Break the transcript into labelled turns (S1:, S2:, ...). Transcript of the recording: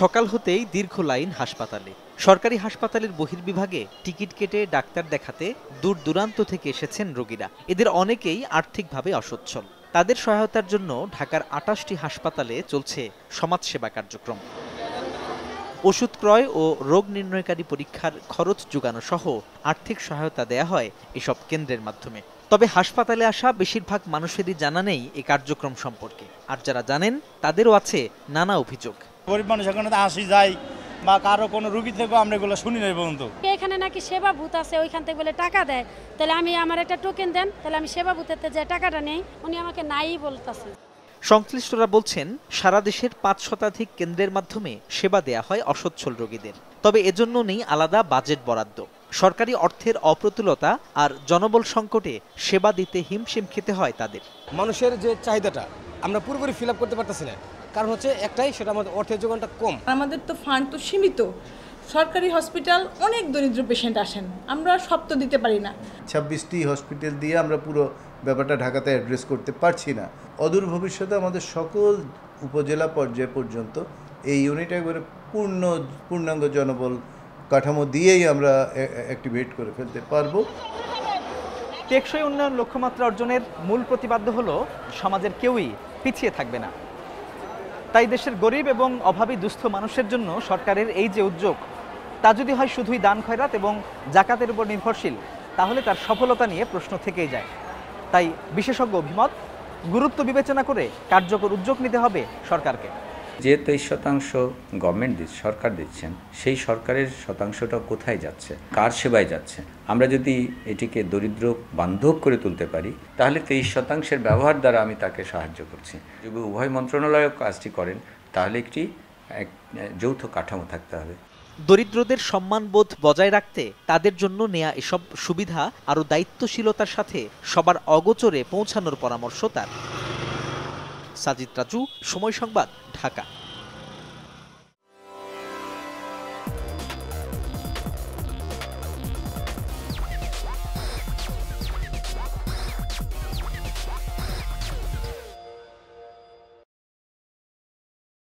S1: সকাল হতেই দীর্ঘ লাইন হাসপাতালে সরকারি হাসপাতালের বহির্বিভাগে টিকিট কেটে ডাক্তার দেখাতে দূর দূরান্ত থেকে এসেছেন রোগীরা এদের অনেকেই আর্থিকভাবে অসচ্ছল তাদের সহায়তার জন্য ঢাকার আটাশটি হাসপাতালে চলছে সমাজসেবা কার্যক্রম ওষুধ ক্রয় ও রোগ নির্ণয়কারী পরীক্ষার খরচ যোগানো সহ আর্থিক সহায়তা দেয়া হয় এসব কেন্দ্রের মাধ্যমে তবে হাসপাতালে আসা বেশিরভাগ মানুষেরই জানা নেই এ কার্যক্রম সম্পর্কে আর যারা জানেন তাদেরও আছে নানা অভিযোগ গরিব মানুষ এখন আসি যায় বা কারো কোনো রুগী থেকেও আমরা এগুলো শুনি নাই পর্যন্ত এখানে নাকি সেবা ভূত আছে ওইখান থেকে বলে টাকা দেয় তাহলে আমি আমার একটা টোকেন দেন তাহলে আমি সেবা ভূতের যে টাকাটা নেই উনি আমাকে নাই বলতেছে সংশ্লিষ্টরা বলছেন সারা দেশের পাঁচ শতাধিক কেন্দ্রের মাধ্যমে সেবা দেয়া হয় অসচ্ছল রোগীদের তবে এজন্য নেই আলাদা বাজেট বরাদ্দ সরকারি অর্থের অপ্রতুলতা আর জনবল সংকটে সেবা দিতে হিমশিম খেতে হয় তাদের মানুষের যে চাহিদাটা আমরা পুরোপুরি ফিল আপ করতে পারতেছি না কারণ হচ্ছে একটাই সেটা আমাদের অর্থের যোগানটা কম আমাদের তো ফান্ড তো সীমিত সরকারি হসপিটাল অনেক দরিদ্র পেশেন্ট আসেন আমরা সব তো দিতে পারি না
S2: ছাব্বিশটি হসপিটাল দিয়ে আমরা পুরো ব্যাপারটা ঢাকাতে অ্যাড্রেস করতে পারছি না অদূর ভবিষ্যতে আমাদের সকল উপজেলা পর্যায় পর্যন্ত এই ইউনিট একবারে পূর্ণ পূর্ণাঙ্গ জনবল কাঠামো দিয়েই আমরা অ্যাক্টিভেট করে ফেলতে পারবো
S1: টেকসই উন্নয়ন লক্ষ্যমাত্রা অর্জনের মূল প্রতিপাদ্য হলো সমাজের কেউই পিছিয়ে থাকবে না তাই দেশের গরিব এবং অভাবী দুস্থ মানুষের জন্য সরকারের এই যে উদ্যোগ তা যদি হয় শুধুই দান খয়রাত এবং জাকাতের উপর নির্ভরশীল তাহলে তার সফলতা নিয়ে প্রশ্ন থেকেই যায় তাই বিশেষজ্ঞ অভিমত গুরুত্ব বিবেচনা করে কার্যকর উদ্যোগ নিতে হবে সরকারকে
S3: যে তেইশ শতাংশ গভর্নমেন্ট দিচ্ছে সরকার দিচ্ছেন সেই সরকারের শতাংশটা কোথায় যাচ্ছে কার সেবায় যাচ্ছে আমরা যদি এটিকে দরিদ্র বান্ধব করে তুলতে পারি তাহলে তেইশ শতাংশের ব্যবহার দ্বারা আমি তাকে সাহায্য করছি যদি উভয় মন্ত্রণালয়ও কাজটি করেন তাহলে একটি এক যৌথ কাঠামো থাকতে হবে দরিদ্রদের সম্মানবোধ
S1: বজায় রাখতে তাদের জন্য নেয়া এসব সুবিধা আরও দায়িত্বশীলতার সাথে সবার অগোচরে পৌঁছানোর পরামর্শ তার সাজিদ রাজু সময় সংবাদ ঢাকা